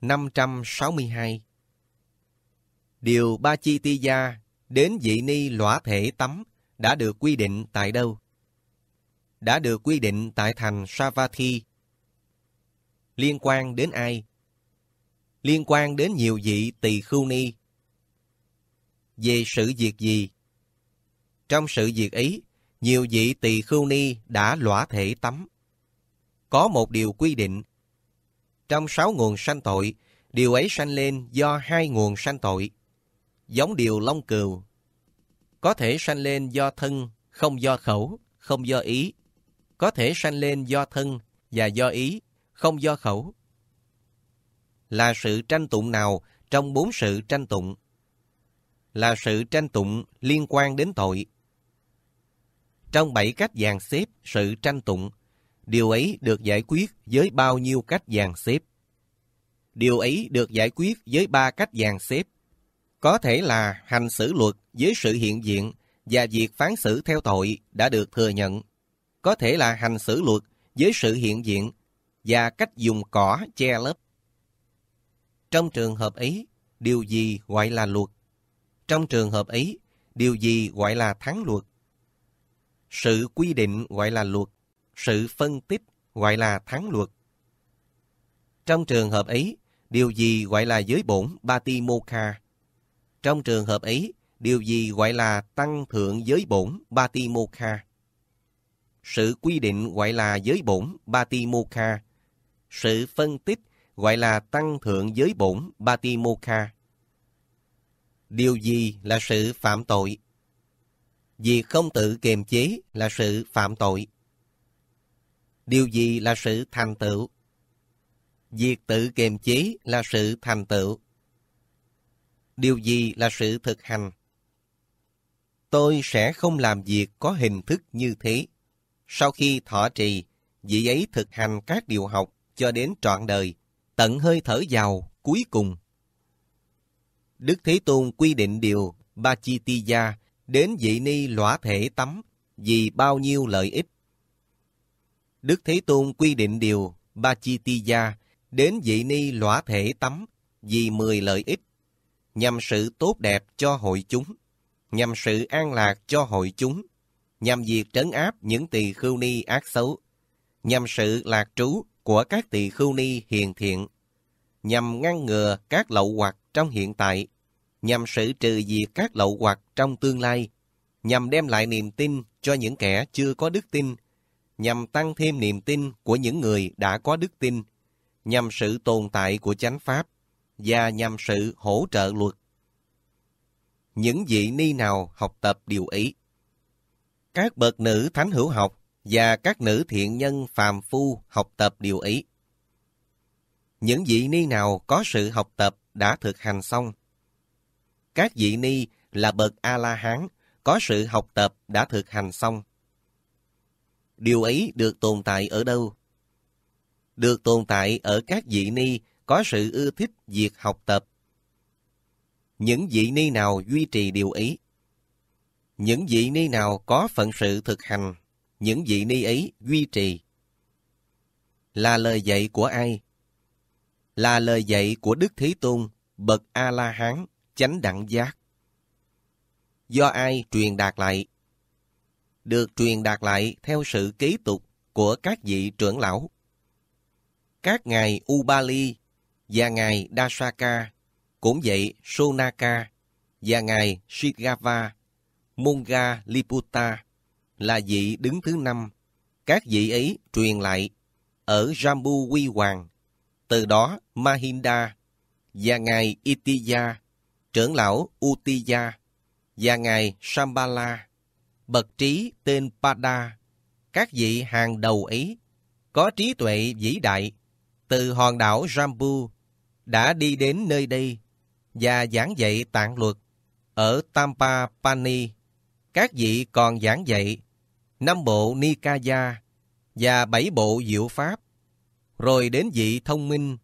562 Điều Ba Chi Ti Gia đến dị ni lõa thể tắm đã được quy định tại đâu? Đã được quy định tại thành Savatthi. Liên quan đến ai? Liên quan đến nhiều vị tỳ khưu ni. Về sự việc gì? Trong sự việc ấy, nhiều vị tỳ khưu ni đã lõa thể tắm. Có một điều quy định trong sáu nguồn sanh tội, điều ấy sanh lên do hai nguồn sanh tội. Giống điều long cừu, có thể sanh lên do thân, không do khẩu, không do ý. Có thể sanh lên do thân và do ý, không do khẩu. Là sự tranh tụng nào trong bốn sự tranh tụng? Là sự tranh tụng liên quan đến tội. Trong bảy cách dàn xếp sự tranh tụng, Điều ấy được giải quyết với bao nhiêu cách dàn xếp? Điều ấy được giải quyết với ba cách dàn xếp. Có thể là hành xử luật với sự hiện diện và việc phán xử theo tội đã được thừa nhận. Có thể là hành xử luật với sự hiện diện và cách dùng cỏ che lấp. Trong trường hợp ấy, điều gì gọi là luật? Trong trường hợp ấy, điều gì gọi là thắng luật? Sự quy định gọi là luật sự phân tích gọi là thắng luật. Trong trường hợp ấy, điều gì gọi là giới bổn Batimokha? Trong trường hợp ấy, điều gì gọi là tăng thượng giới bổn Batimokha? Sự quy định gọi là giới bổn Batimokha. Sự phân tích gọi là tăng thượng giới bổn Batimokha. Điều gì là sự phạm tội? Việc không tự kiềm chế là sự phạm tội điều gì là sự thành tựu. Việc tự kiềm chế là sự thành tựu. Điều gì là sự thực hành? Tôi sẽ không làm việc có hình thức như thế. Sau khi thọ trì, vị ấy thực hành các điều học cho đến trọn đời, tận hơi thở vào cuối cùng. Đức Thế Tôn quy định điều ba chi Bachitiya đến vị ni lõa thể tắm vì bao nhiêu lợi ích Đức Thế Tôn quy định điều ba chi ti gia đến dị ni lõa thể tắm vì mười lợi ích, nhằm sự tốt đẹp cho hội chúng, nhằm sự an lạc cho hội chúng, nhằm việc trấn áp những tỳ khưu ni ác xấu, nhằm sự lạc trú của các tỳ khưu ni hiền thiện, nhằm ngăn ngừa các lậu hoặc trong hiện tại, nhằm sự trừ diệt các lậu hoặc trong tương lai, nhằm đem lại niềm tin cho những kẻ chưa có đức tin nhằm tăng thêm niềm tin của những người đã có đức tin, nhằm sự tồn tại của chánh pháp và nhằm sự hỗ trợ luật. Những vị ni nào học tập điều ý? Các bậc nữ thánh hữu học và các nữ thiện nhân phàm phu học tập điều ý. Những vị ni nào có sự học tập đã thực hành xong? Các vị ni là bậc A-la-hán có sự học tập đã thực hành xong điều ấy được tồn tại ở đâu? Được tồn tại ở các vị ni có sự ưa thích việc học tập. Những vị ni nào duy trì điều ấy? Những vị ni nào có phận sự thực hành, những vị ni ấy duy trì. Là lời dạy của ai? Là lời dạy của Đức Thế Tôn, Bậc A-La-Hán, Chánh Đẳng Giác. Do ai truyền đạt lại? được truyền đạt lại theo sự ký tục của các vị trưởng lão. Các ngài Ubali và ngài Dasaka, cũng vậy Sonaka và ngài Shigava, Munga Liputa là vị đứng thứ năm. Các vị ấy truyền lại ở Jambu Quy Hoàng. Từ đó Mahinda và ngài Itiya, trưởng lão Utiya và ngài Sambala bậc trí tên Pada, các vị hàng đầu Ý, có trí tuệ vĩ đại, từ hòn đảo Rambu đã đi đến nơi đây và giảng dạy tạng luật ở Tampa Pani. Các vị còn giảng dạy năm bộ Nikaya và bảy bộ diệu pháp. Rồi đến vị thông minh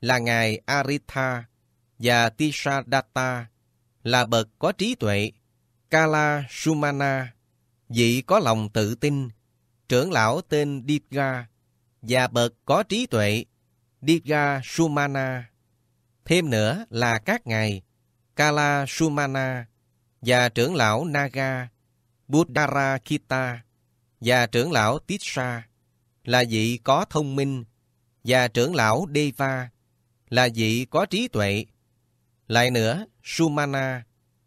là ngài Aritha và Tisadatta là bậc có trí tuệ Kala Sumana Vị có lòng tự tin, trưởng lão tên Dipga, và bậc có trí tuệ, Dipga Sumana. Thêm nữa là các ngài Kala Sumana và trưởng lão Naga, Buddhara Kita và trưởng lão Tissa là vị có thông minh và trưởng lão Deva là vị có trí tuệ. Lại nữa, Sumana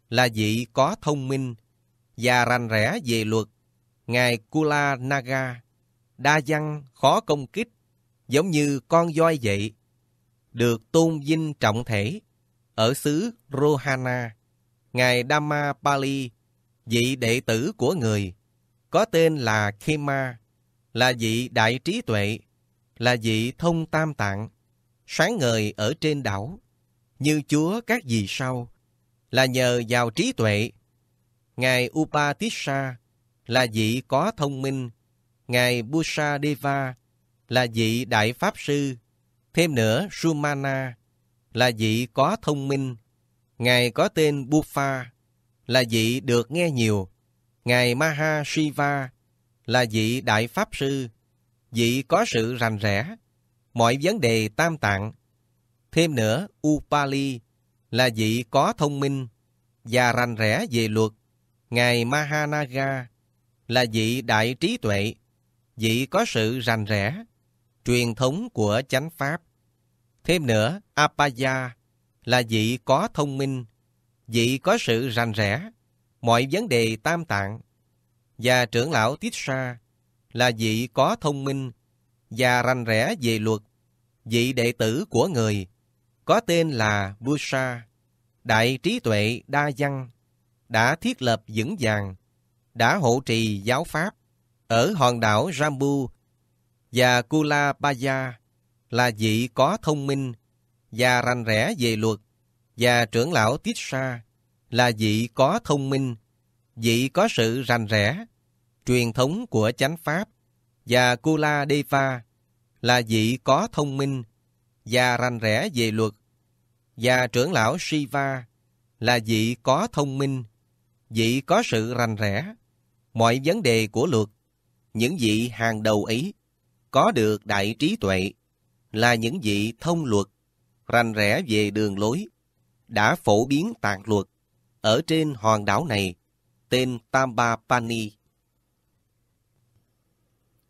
là vị có thông minh và rành rẽ về luật. Ngài Kula Naga, đa văn, khó công kích, giống như con voi vậy, được tôn vinh trọng thể. Ở xứ Rohana, Ngài Dhamma Pali, vị đệ tử của người, có tên là Khema, là vị đại trí tuệ, là vị thông tam tạng, sáng ngời ở trên đảo, như chúa các vị sau, là nhờ vào trí tuệ Ngài Upatisha là vị có thông minh, Ngài Busa Deva là vị Đại Pháp Sư, thêm nữa Sumana là vị có thông minh, Ngài có tên Buffa là vị được nghe nhiều, Ngài Maha Shiva là vị Đại Pháp Sư, vị có sự rành rẽ, mọi vấn đề tam tạng. Thêm nữa, Upali là vị có thông minh và rành rẽ về luật. Ngài Mahanaga là vị đại trí tuệ, vị có sự rành rẽ, truyền thống của chánh pháp. Thêm nữa, Apaya là vị có thông minh, vị có sự rành rẽ, mọi vấn đề tam tạng. Và trưởng lão Tissa là vị có thông minh và rành rẽ về luật, vị đệ tử của người, có tên là Busa, đại trí tuệ đa văn đã thiết lập vững vàng, đã hộ trì giáo pháp ở hòn đảo Rambu và Kula Baya là vị có thông minh và rành rẽ về luật và trưởng lão Tissa là vị có thông minh, vị có sự rành rẽ, truyền thống của chánh pháp và Kula Deva là vị có thông minh và rành rẽ về luật và trưởng lão Shiva là vị có thông minh vị có sự rành rẽ, mọi vấn đề của luật, những vị hàng đầu ấy có được đại trí tuệ là những vị thông luật, rành rẽ về đường lối, đã phổ biến tạng luật ở trên hòn đảo này tên Tamba Pani.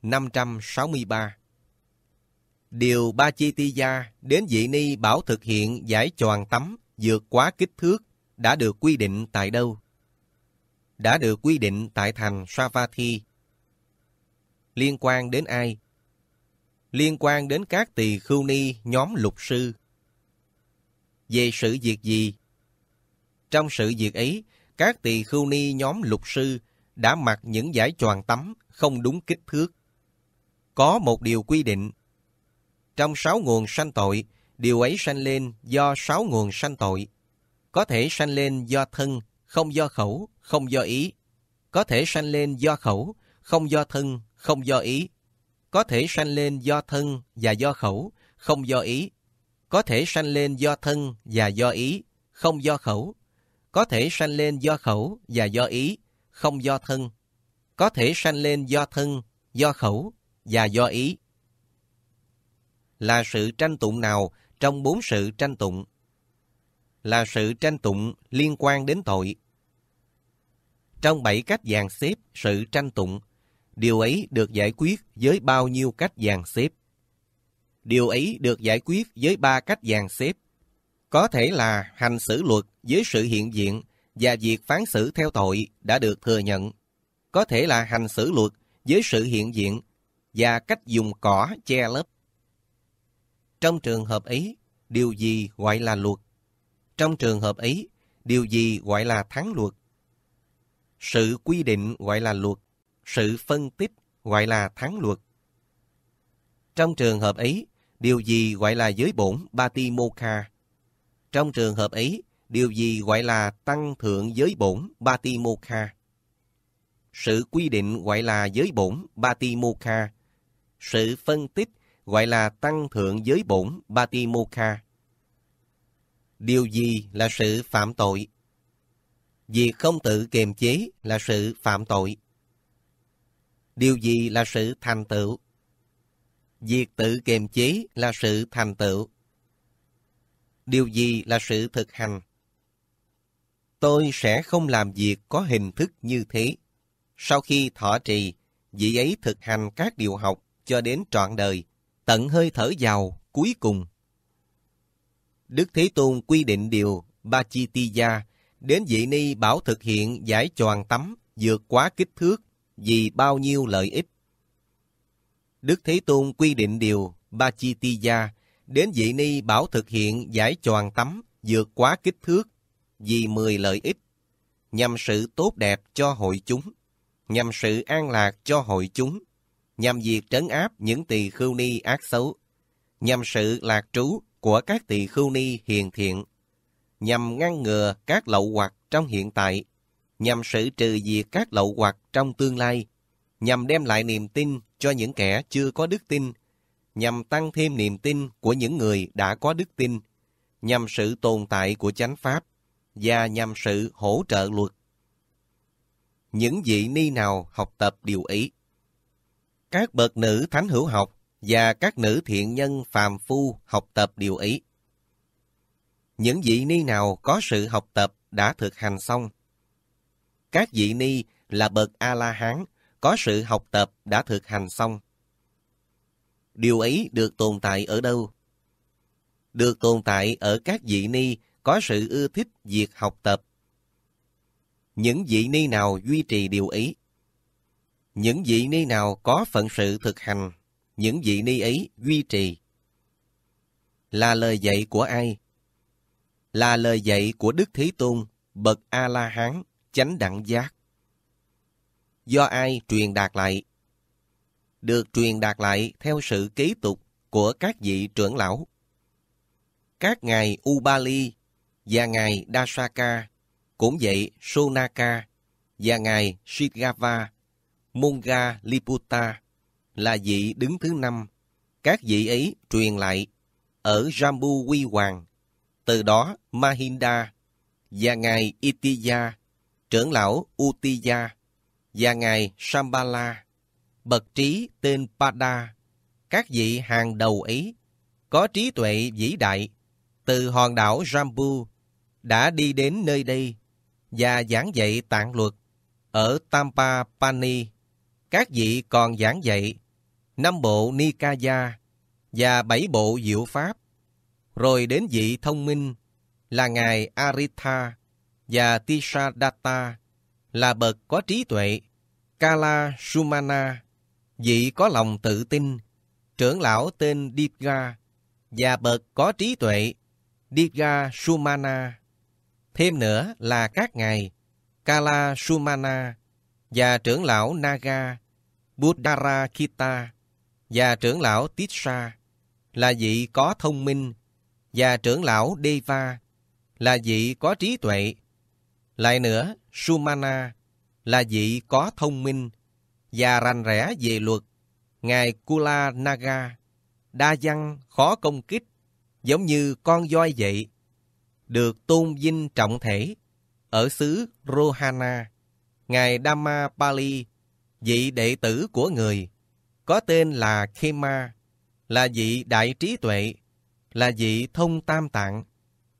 563 Điều Ba Chi Tiya đến vị ni bảo thực hiện giải choàng tắm vượt quá kích thước đã được quy định tại đâu? đã được quy định tại thành Savatthi. Liên quan đến ai? Liên quan đến các tỳ khưu ni nhóm lục sư. Về sự việc gì? Trong sự việc ấy, các tỳ khưu ni nhóm lục sư đã mặc những giải choàng tắm không đúng kích thước. Có một điều quy định. Trong sáu nguồn sanh tội, điều ấy sanh lên do sáu nguồn sanh tội. Có thể sanh lên do thân, không do khẩu, không do ý. Có thể sanh lên do khẩu, không do thân, không do ý. Có thể sanh lên do thân và do khẩu, không do ý. Có thể sanh lên do thân và do ý, không do khẩu. Có thể sanh lên do khẩu và do ý, không do thân. Có thể sanh lên do thân, do khẩu và do ý. Là sự tranh tụng nào trong bốn sự tranh tụng? Là sự tranh tụng liên quan đến tội trong bảy cách dàn xếp sự tranh tụng, điều ấy được giải quyết với bao nhiêu cách dàn xếp? Điều ấy được giải quyết với ba cách dàn xếp. Có thể là hành xử luật với sự hiện diện và việc phán xử theo tội đã được thừa nhận. Có thể là hành xử luật với sự hiện diện và cách dùng cỏ che lấp. Trong trường hợp ấy, điều gì gọi là luật? Trong trường hợp ấy, điều gì gọi là thắng luật? Sự quy định gọi là luật, sự phân tích gọi là thắng luật. Trong trường hợp ấy, điều gì gọi là giới bổn Batimokha? Trong trường hợp ấy, điều gì gọi là tăng thượng giới bổn Batimokha? Sự quy định gọi là giới bổn Batimokha. Sự phân tích gọi là tăng thượng giới bổn Batimokha. Điều gì là sự phạm tội? Việc không tự kiềm chế là sự phạm tội. Điều gì là sự thành tựu? Việc tự kiềm chế là sự thành tựu. Điều gì là sự thực hành? Tôi sẽ không làm việc có hình thức như thế. Sau khi thọ trì, vị ấy thực hành các điều học cho đến trọn đời, tận hơi thở giàu cuối cùng. Đức Thế Tôn quy định điều Bachitiya đến vị ni bảo thực hiện giải choàng tắm vượt quá kích thước vì bao nhiêu lợi ích. Đức Thế Tôn quy định điều ba chi ti gia đến vị ni bảo thực hiện giải choàng tắm vượt quá kích thước vì mười lợi ích nhằm sự tốt đẹp cho hội chúng, nhằm sự an lạc cho hội chúng, nhằm việc trấn áp những tỳ khưu ni ác xấu, nhằm sự lạc trú của các tỳ khưu ni hiền thiện, nhằm ngăn ngừa các lậu hoặc trong hiện tại, nhằm sự trừ diệt các lậu hoặc trong tương lai, nhằm đem lại niềm tin cho những kẻ chưa có đức tin, nhằm tăng thêm niềm tin của những người đã có đức tin, nhằm sự tồn tại của chánh pháp và nhằm sự hỗ trợ luật. Những vị ni nào học tập điều ý? Các bậc nữ thánh hữu học và các nữ thiện nhân phàm phu học tập điều ý những vị ni nào có sự học tập đã thực hành xong. Các vị ni là bậc A-la-hán, có sự học tập đã thực hành xong. Điều ấy được tồn tại ở đâu? Được tồn tại ở các vị ni có sự ưa thích việc học tập. Những vị ni nào duy trì điều ấy? Những vị ni nào có phận sự thực hành, những vị ni ấy duy trì. Là lời dạy của ai? là lời dạy của Đức Thế Tôn, bậc A-la-hán, chánh đẳng giác. Do ai truyền đạt lại? Được truyền đạt lại theo sự ký tục của các vị trưởng lão. Các ngài Ubali và ngài Dasaka, cũng vậy Sonaka và ngài Shigava, Munga Liputa là vị đứng thứ năm. Các vị ấy truyền lại ở Jambu Quy Hoàng từ đó, Mahinda và ngài Itiya, trưởng lão Utiya và ngài Sambala, bậc trí tên Pada, các vị hàng đầu ấy, có trí tuệ vĩ đại, từ hòn đảo Jambu, đã đi đến nơi đây và giảng dạy tạng luật ở Tampa Pani. Các vị còn giảng dạy năm bộ Nikaya và bảy bộ diệu pháp rồi đến vị thông minh là ngài Aritha và Tishadatta là bậc có trí tuệ, Kala Sumana, vị có lòng tự tin, trưởng lão tên Dipga và bậc có trí tuệ, Dipga Sumana. Thêm nữa là các ngài Kala Sumana và trưởng lão Naga, Buddhara Kita và trưởng lão Tisha là vị có thông minh, và trưởng lão Deva là vị có trí tuệ. Lại nữa, Sumana là vị có thông minh và rành rẽ về luật. Ngài Kula Naga đa văn khó công kích, giống như con voi vậy, được tôn vinh trọng thể ở xứ Rohana. Ngài Dhamma Pali, vị đệ tử của người, có tên là Khema, là vị đại trí tuệ là vị thông tam tạng,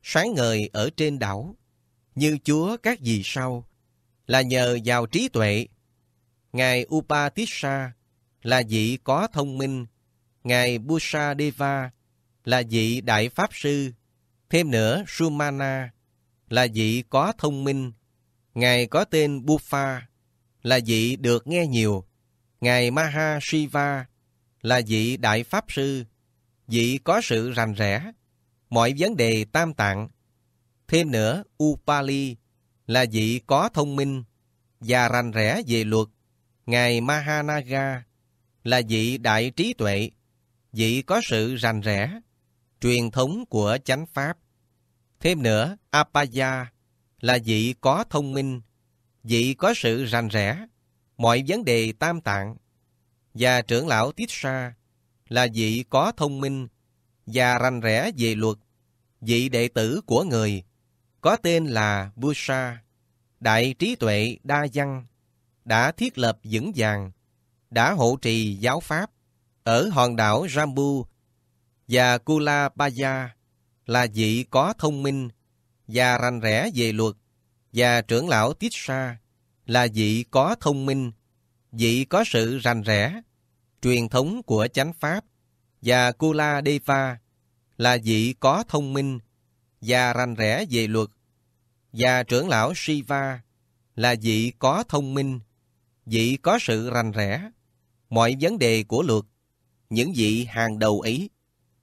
sáng ngời ở trên đảo, như chúa các vị sau, là nhờ vào trí tuệ. Ngài Upatissa là vị có thông minh, Ngài Busa Deva là vị đại pháp sư, thêm nữa Sumana là vị có thông minh, Ngài có tên Buffa là vị được nghe nhiều, Ngài Maha Shiva là vị đại pháp sư, vị có sự rành rẽ, mọi vấn đề tam tạng. Thêm nữa, Upali là vị có thông minh và rành rẽ về luật. Ngài Mahanaga là vị đại trí tuệ, vị có sự rành rẽ, truyền thống của chánh pháp. Thêm nữa, Apaya là vị có thông minh, vị có sự rành rẽ, mọi vấn đề tam tạng. Và trưởng lão Tisha là vị có thông minh và rành rẽ về luật, vị đệ tử của người, có tên là Busa, đại trí tuệ đa văn, đã thiết lập vững vàng, đã hộ trì giáo pháp ở hòn đảo Rambu và Kulabaya là vị có thông minh và rành rẽ về luật và trưởng lão Tissa là vị có thông minh, vị có sự rành rẽ truyền thống của chánh pháp và Kula Deva là vị có thông minh và rành rẽ về luật và trưởng lão Shiva là vị có thông minh, vị có sự rành rẽ, mọi vấn đề của luật, những vị hàng đầu ấy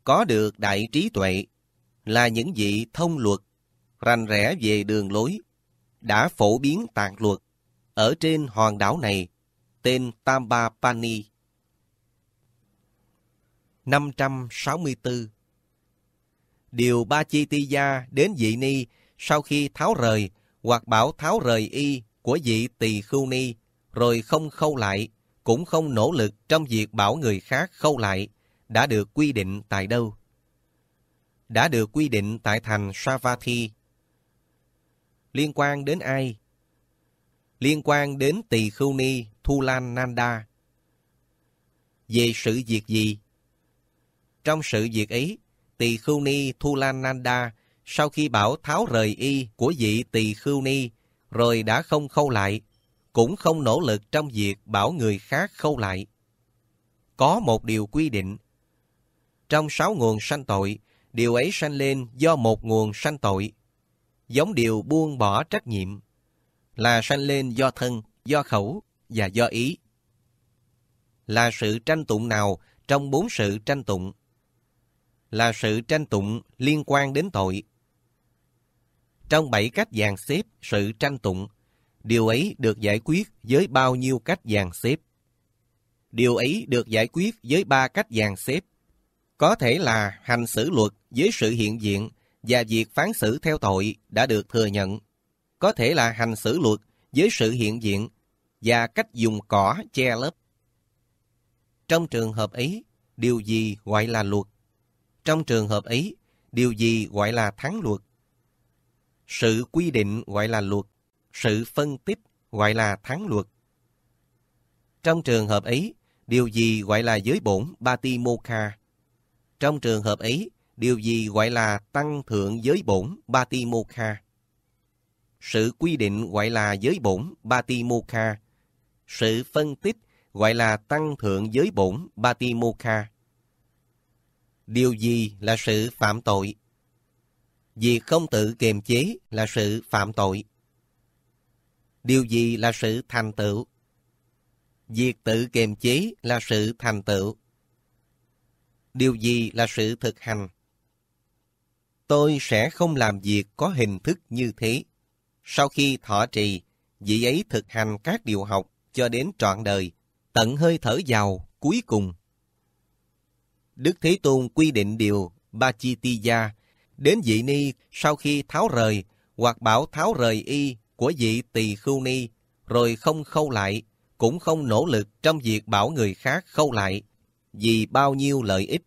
có được đại trí tuệ là những vị thông luật, rành rẽ về đường lối, đã phổ biến tạng luật ở trên hòn đảo này tên Tambapani. 564 Điều Ba Chi Ti Gia đến vị ni sau khi tháo rời hoặc bảo tháo rời y của vị tỳ khưu ni rồi không khâu lại, cũng không nỗ lực trong việc bảo người khác khâu lại, đã được quy định tại đâu? Đã được quy định tại thành Savatthi. Liên quan đến ai? Liên quan đến tỳ khưu ni Thu Lan Nanda. Về sự việc gì? Trong sự việc ấy, tỳ khưu ni Thu Lan Nanda sau khi bảo tháo rời y của vị tỳ khưu ni rồi đã không khâu lại, cũng không nỗ lực trong việc bảo người khác khâu lại. Có một điều quy định. Trong sáu nguồn sanh tội, điều ấy sanh lên do một nguồn sanh tội. Giống điều buông bỏ trách nhiệm là sanh lên do thân, do khẩu và do ý. Là sự tranh tụng nào trong bốn sự tranh tụng? là sự tranh tụng liên quan đến tội. Trong bảy cách dàn xếp sự tranh tụng, điều ấy được giải quyết với bao nhiêu cách dàn xếp? Điều ấy được giải quyết với ba cách dàn xếp. Có thể là hành xử luật với sự hiện diện và việc phán xử theo tội đã được thừa nhận. Có thể là hành xử luật với sự hiện diện và cách dùng cỏ che lớp. Trong trường hợp ấy, điều gì gọi là luật? Trong trường hợp ấy, điều gì gọi là thắng luật? Sự quy định gọi là luật, sự phân tích gọi là thắng luật. Trong trường hợp ấy, điều gì gọi là giới bổn Batimokha? Trong trường hợp ấy, điều gì gọi là tăng thượng giới bổn Batimokha? Sự quy định gọi là giới bổn Batimokha. Sự phân tích gọi là tăng thượng giới bổn Batimokha điều gì là sự phạm tội. Việc không tự kiềm chế là sự phạm tội. Điều gì là sự thành tựu? Việc tự kiềm chế là sự thành tựu. Điều gì là sự thực hành? Tôi sẽ không làm việc có hình thức như thế. Sau khi thọ trì, vị ấy thực hành các điều học cho đến trọn đời, tận hơi thở vào cuối cùng Đức Thế Tôn quy định điều ba chi ti gia đến vị ni sau khi tháo rời hoặc bảo tháo rời y của vị tỳ khưu ni rồi không khâu lại cũng không nỗ lực trong việc bảo người khác khâu lại vì bao nhiêu lợi ích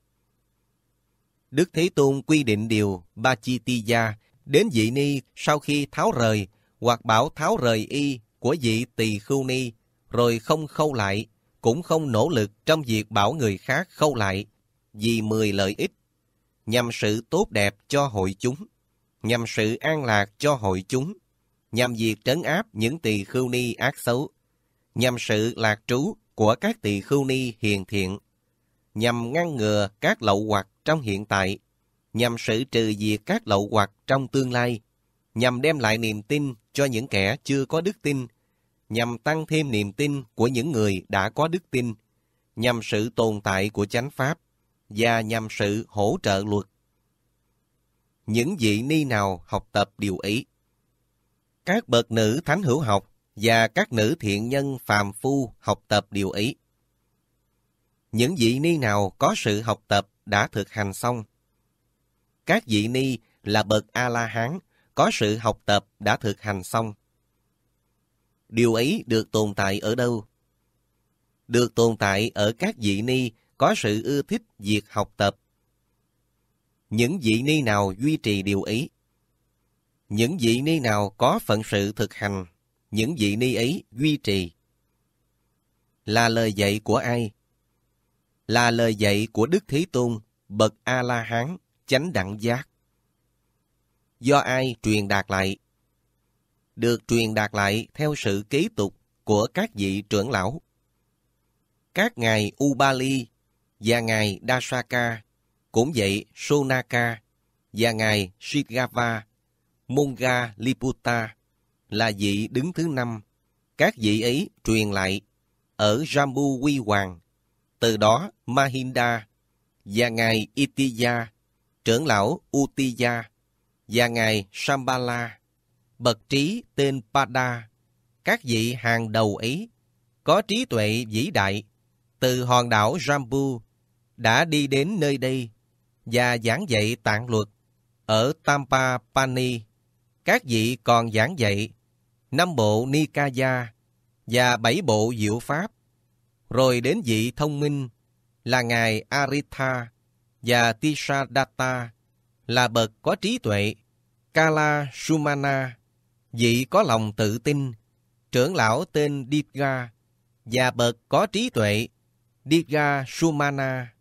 Đức Thế Tôn quy định điều ba chi ti gia đến vị ni sau khi tháo rời hoặc bảo tháo rời y của vị tỳ khưu ni rồi không khâu lại cũng không nỗ lực trong việc bảo người khác khâu lại vì mười lợi ích, nhằm sự tốt đẹp cho hội chúng, nhằm sự an lạc cho hội chúng, nhằm việc trấn áp những tỳ khưu ni ác xấu, nhằm sự lạc trú của các tỳ khưu ni hiền thiện, nhằm ngăn ngừa các lậu hoặc trong hiện tại, nhằm sự trừ diệt các lậu hoặc trong tương lai, nhằm đem lại niềm tin cho những kẻ chưa có đức tin, nhằm tăng thêm niềm tin của những người đã có đức tin, nhằm sự tồn tại của chánh pháp và nhằm sự hỗ trợ luật. Những vị ni nào học tập điều ý? Các bậc nữ thánh hữu học và các nữ thiện nhân phàm phu học tập điều ý. Những vị ni nào có sự học tập đã thực hành xong? Các vị ni là bậc A-la-hán, có sự học tập đã thực hành xong. Điều ấy được tồn tại ở đâu? Được tồn tại ở các vị ni có sự ưa thích việc học tập. Những vị ni nào duy trì điều ý? Những vị ni nào có phận sự thực hành, những vị ni ấy duy trì. Là lời dạy của ai? Là lời dạy của Đức Thế Tôn, bậc A-la-hán, chánh đẳng giác. Do ai truyền đạt lại? Được truyền đạt lại theo sự ký tục của các vị trưởng lão. Các ngài Ubali và ngài Dasaka, cũng vậy Sonaka, và ngài Shigava, Munga Liputa là vị đứng thứ năm. Các vị ấy truyền lại ở Jambu Quy Hoàng, từ đó Mahinda và ngài Itiya, trưởng lão Utiya và ngài Sambala, bậc trí tên Pada, các vị hàng đầu ấy có trí tuệ vĩ đại từ hòn đảo Jambu đã đi đến nơi đây và giảng dạy tạng luật ở Tampa Pani. Các vị còn giảng dạy năm bộ Nikaya và bảy bộ diệu pháp, rồi đến vị thông minh là ngài Aritha và Tishadatta là bậc có trí tuệ, Kala Sumana, vị có lòng tự tin, trưởng lão tên Ditga và bậc có trí tuệ, Ditga Sumana.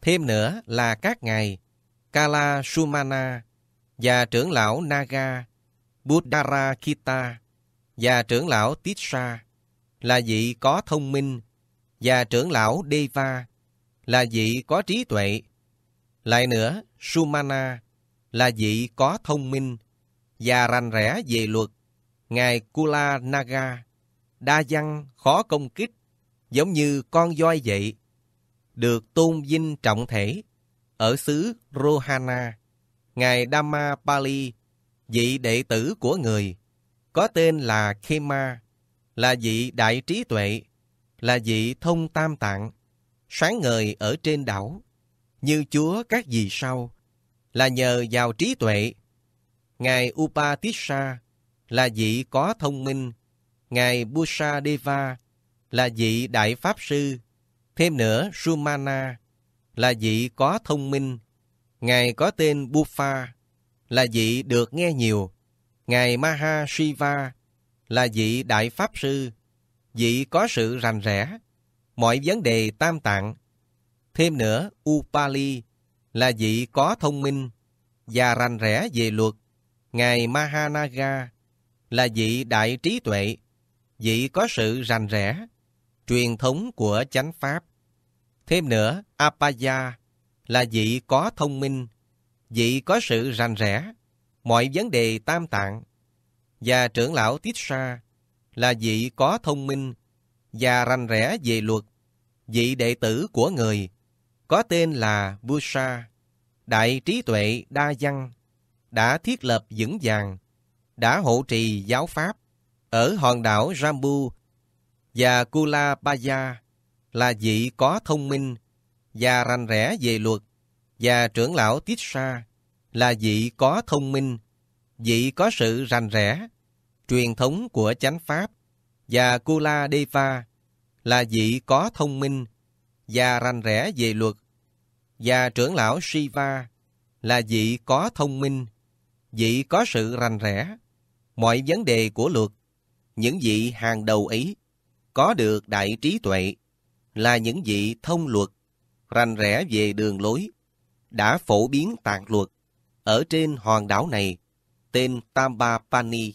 Thêm nữa là các ngài Kala Sumana và trưởng lão Naga, Buddhara Kita và trưởng lão Tisha là vị có thông minh và trưởng lão Deva là vị có trí tuệ. Lại nữa, Sumana là vị có thông minh và rành rẽ về luật. Ngài Kula Naga, đa văn, khó công kích, giống như con voi vậy được tôn vinh trọng thể. Ở xứ Rohana, Ngài Dhamma Pali, vị đệ tử của người, có tên là Khema, là vị đại trí tuệ, là vị thông tam tạng, sáng ngời ở trên đảo, như Chúa các vị sau, là nhờ vào trí tuệ. Ngài Upatissa là vị có thông minh, Ngài Busa là vị Đại Pháp Sư Thêm nữa, Sumana là vị có thông minh. Ngài có tên Buffa, là vị được nghe nhiều. Ngài Maha Shiva là vị đại pháp sư, vị có sự rành rẽ, mọi vấn đề tam tạng. Thêm nữa, Upali là vị có thông minh và rành rẽ về luật. Ngài Mahanaga là vị đại trí tuệ, vị có sự rành rẽ, truyền thống của chánh pháp. Thêm nữa, Apaya là vị có thông minh, vị có sự rành rẽ, mọi vấn đề tam tạng, và trưởng lão tít sa là vị có thông minh và rành rẽ về luật, vị đệ tử của người, có tên là Busa, đại trí tuệ đa văn, đã thiết lập vững vàng, đã hộ trì giáo pháp ở hòn đảo Jambu và Kula Kulabaya là vị có thông minh và rành rẽ về luật và trưởng lão Tisha là vị có thông minh, vị có sự rành rẽ, truyền thống của chánh pháp và Kula Deva là vị có thông minh và rành rẽ về luật và trưởng lão Shiva là vị có thông minh, vị có sự rành rẽ, mọi vấn đề của luật, những vị hàng đầu ấy có được đại trí tuệ, là những vị thông luật, rành rẽ về đường lối, đã phổ biến tạng luật ở trên hòn đảo này, tên Tampa Pani.